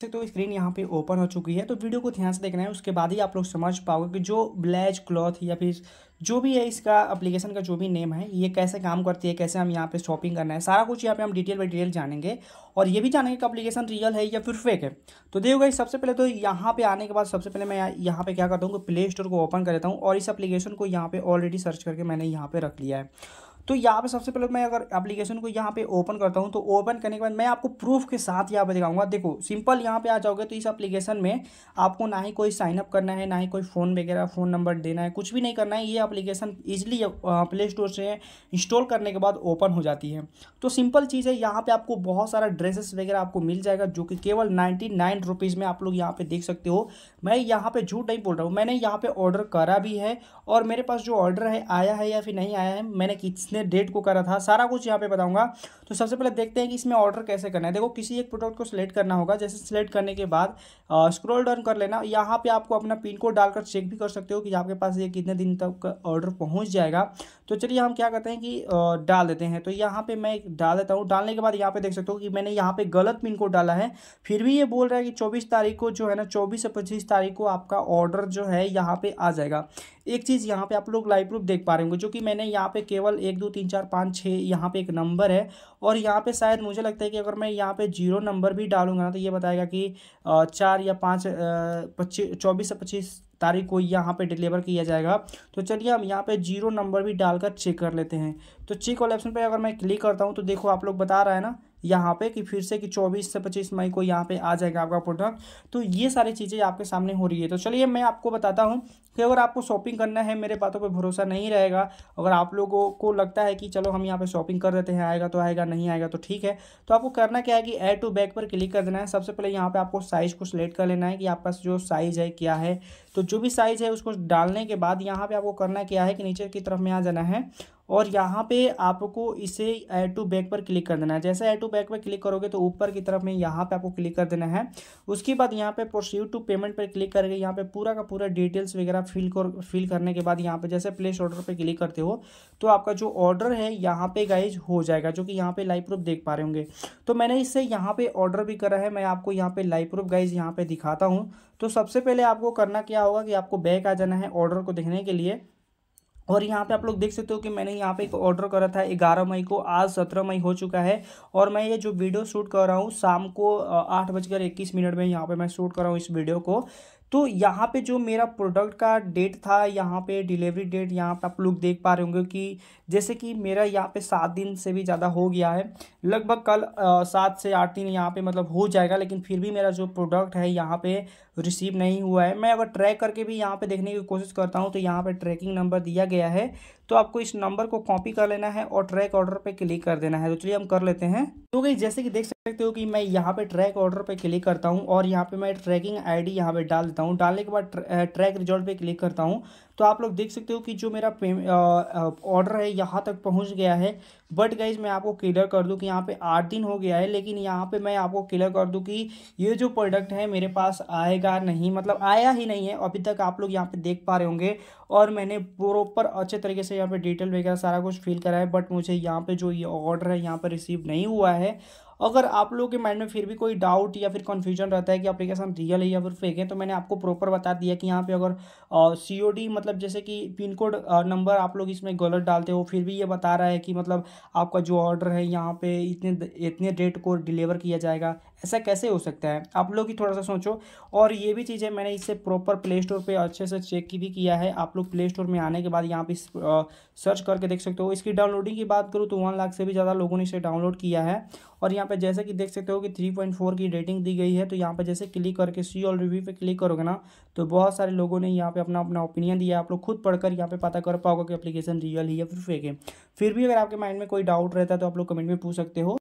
से तो स्क्रीन यहाँ पे ओपन हो चुकी है तो वीडियो को ध्यान से देखना है उसके बाद ही आप लोग समझ पाओगे कि जो ब्लैज क्लॉथ या फिर जो भी है इसका एप्लीकेशन का जो भी नेम है ये कैसे काम करती है कैसे हम यहाँ पे शॉपिंग करना है सारा कुछ यहाँ पे हम डिटेल बाई डिटेल जानेंगे और ये भी जानेंगे कि अप्लीकेशन रियल है या फिर फेक है तो देखो सबसे पहले तो यहाँ पर आने के बाद सबसे पहले मैं यहाँ पर क्या करता हूँ कि प्ले स्टोर को ओपन कर देता हूँ और इस अपलीकेशन को यहाँ पर ऑलरेडी सर्च करके मैंने यहाँ पर रख लिया है तो यहाँ पे सबसे पहले मैं अगर एप्लीकेशन को यहाँ पे ओपन करता हूँ तो ओपन करने के बाद मैं आपको प्रूफ के साथ यहाँ पे दिखाऊंगा देखो सिंपल यहाँ पे आ जाओगे तो इस एप्लीकेशन में आपको ना ही कोई साइनअप करना है ना ही कोई फ़ोन वगैरह फ़ोन नंबर देना है कुछ भी नहीं करना है ये अप्लीकेशन ईजिली प्ले स्टोर से इंस्टॉल करने के बाद ओपन हो जाती है तो सिंपल चीज़ है यहाँ पर आपको बहुत सारा ड्रेसेस वगैरह आपको मिल जाएगा जो कि केवल नाइन्टी नाइन रुपीज़ में आप लोग यहाँ पर देख सकते हो मैं यहाँ पर झूठ नहीं बोल रहा हूँ मैंने यहाँ पर ऑर्डर करा भी है और मेरे पास जो ऑर्डर है आया है या फिर नहीं आया है मैंने कितने कितने डेट को करा था सारा कुछ यहाँ पे बताऊंगा तो सबसे पहले देखते हैं कि इसमें ऑर्डर कैसे करना है देखो किसी एक प्रोडक्ट को सिलेक्ट करना होगा जैसे सिलेक्ट करने के बाद स्क्रोल डाउन कर लेना यहाँ पर आपको अपना पिन कोड डालकर चेक भी कर सकते हो कि आपके पास ये कितने दिन तक ऑर्डर पहुँच जाएगा तो चलिए हम क्या करते हैं कि डाल देते हैं तो यहाँ पर मैं डाल देता हूँ डालने के बाद यहाँ पर देख सकते हो कि मैंने यहाँ पर गलत पिन कोड डाला है फिर भी ये बोल रहा है कि चौबीस तारीख को जो है ना चौबीस से पच्चीस तारीख को आपका ऑर्डर जो है यहाँ पर आ जाएगा एक चीज़ यहाँ पे आप लोग लाइव प्रूफ देख पा रहे होंगे जो कि मैंने यहाँ पे केवल एक दो तीन चार पाँच छः यहाँ पे एक नंबर है और यहाँ पे शायद मुझे लगता है कि अगर मैं यहाँ पे जीरो नंबर भी डालूंगा ना तो ये बताएगा कि चार या पाँच पच्चीस चौबीस से पच्चीस तारीख को यहाँ पे डिलीवर किया जाएगा तो चलिए हम यहाँ पे जीरो नंबर भी डालकर चेक कर लेते हैं तो चेक वाले ऑप्शन पर अगर मैं क्लिक करता हूँ तो देखो आप लोग बता रहा है ना यहाँ पे कि फिर से कि 24 से 25 मई को यहाँ पे आ जाएगा आपका प्रोडक्ट तो ये सारी चीज़ें आपके सामने हो रही है तो चलिए मैं आपको बताता हूँ कि अगर आपको शॉपिंग करना है मेरे बातों पे भरोसा नहीं रहेगा अगर आप लोगों को लगता है कि चलो हम यहाँ पे शॉपिंग कर देते हैं आएगा तो आएगा नहीं आएगा तो ठीक है तो आपको करना क्या है कि एड टू बैग पर क्लिक कर देना है सबसे पहले यहाँ पर आपको साइज़ को सिलेक्ट कर लेना है कि आपका जो साइज़ है क्या है तो जो भी साइज़ है उसको डालने के बाद यहाँ पे आपको करना क्या है कि नीचे की तरफ में आ जाना है और यहाँ पे आपको इसे एड टू बैक पर क्लिक कर देना है जैसे एड टू बैक पर क्लिक करोगे तो ऊपर की तरफ में यहाँ पे आपको क्लिक कर देना है उसके बाद यहाँ पे प्रोसीव टू पेमेंट पर क्लिक करके यहाँ पे पूरा का पूरा डिटेल्स वगैरह फिल कर फिल करने के बाद यहाँ पे जैसे प्लेस ऑर्डर पर क्लिक करते हो तो आपका जो ऑर्डर है यहाँ पे गाइज हो जाएगा जो कि यहाँ पे लाइव प्रूफ देख पा रहे होंगे तो मैंने इससे यहाँ पे ऑर्डर भी करा है मैं आपको यहाँ पे लाइव प्रूफ गाइज यहाँ पे दिखाता हूँ तो सबसे पहले आपको करना क्या होगा कि आपको बैक आ जाना है ऑर्डर को देखने के लिए और यहाँ पे आप लोग देख सकते हो कि मैंने यहाँ पे एक ऑर्डर करा था ग्यारह मई को आज सत्रह मई हो चुका है और मैं ये जो वीडियो शूट कर रहा हूँ शाम को आठ बजकर इक्कीस मिनट में यहाँ पे मैं शूट कर रहा हूँ इस वीडियो को तो यहाँ पे जो मेरा प्रोडक्ट का डेट था यहाँ पे डिलीवरी डेट यहाँ पे आप लोग देख पा रहे होंगे कि जैसे कि मेरा यहाँ पे सात दिन से भी ज़्यादा हो गया है लगभग कल सात से आठ दिन यहाँ पे मतलब हो जाएगा लेकिन फिर भी मेरा जो प्रोडक्ट है यहाँ पे रिसीव नहीं हुआ है मैं अगर ट्रैक करके भी यहाँ पे देखने की कोशिश करता हूँ तो यहाँ पर ट्रैकिंग नंबर दिया गया है तो आपको इस नंबर को कॉपी कर लेना है और ट्रैक ऑर्डर पे क्लिक कर देना है तो चलिए हम कर लेते हैं तो गई जैसे कि देख सकते हो कि मैं यहाँ पे ट्रैक ऑर्डर पे क्लिक करता हूँ और यहाँ पे मैं ट्रैकिंग आईडी यहाँ पे डाल देता हूँ डालने के बाद ट्रैक रिजल्ट पे क्लिक करता हूँ तो आप लोग देख सकते हो कि जो मेरा ऑर्डर है यहाँ तक पहुँच गया है बट गाइज मैं आपको क्लियर कर दूँ कि यहाँ पे आठ दिन हो गया है लेकिन यहाँ पे मैं आपको क्लियर कर दूँ कि ये जो प्रोडक्ट है मेरे पास आएगा नहीं मतलब आया ही नहीं है अभी तक आप लोग यहाँ पे देख पा रहे होंगे और मैंने प्रोपर अच्छे तरीके से यहाँ पे डिटेल वगैरह सारा कुछ फिल करा है बट मुझे यहाँ पे जो ये ऑर्डर है यहाँ पर रिसीव नहीं हुआ है अगर आप लोगों के माइंड में फिर भी कोई डाउट या फिर कन्फ्यूजन रहता है कि अप्लीकेशन रियल है या फिर फेक है तो मैंने आपको प्रॉपर बता दिया कि यहाँ पे अगर सी ओ डी मतलब जैसे कि पिन कोड नंबर आप लोग इसमें गलत डालते हो फिर भी ये बता रहा है कि मतलब आपका जो ऑर्डर है यहाँ पे इतने इतने डेट को डिलीवर किया जाएगा ऐसा कैसे हो सकता है आप लोग ही थोड़ा सा सोचो और ये भी चीज़ें मैंने इससे प्रॉपर प्ले स्टोर पर अच्छे से चेक की भी किया है आप लोग प्ले स्टोर में आने के बाद यहाँ पे सर्च करके देख सकते हो इसकी डाउनलोडिंग की बात करूँ तो वन लाख से भी ज़्यादा लोगों ने इसे डाउनलोड किया है और यहाँ पे जैसे कि देख सकते हो कि थ्री पॉइंट फोर की रेटिंग दी गई है तो यहाँ पे जैसे क्लिक करके सी ऑल रिव्यू पे क्लिक करोगे ना तो बहुत सारे लोगों ने यहाँ पे अपना अपना ओपिनियन दिया आप लोग खुद पढ़कर यहाँ पे पता कर पाओगे कि एप्लीकेशन रियल ही या फिर फेक है फिर भी अगर आपके माइंड में कोई डाउट रहता है तो आप लोग कमेंट में पूछ सकते हो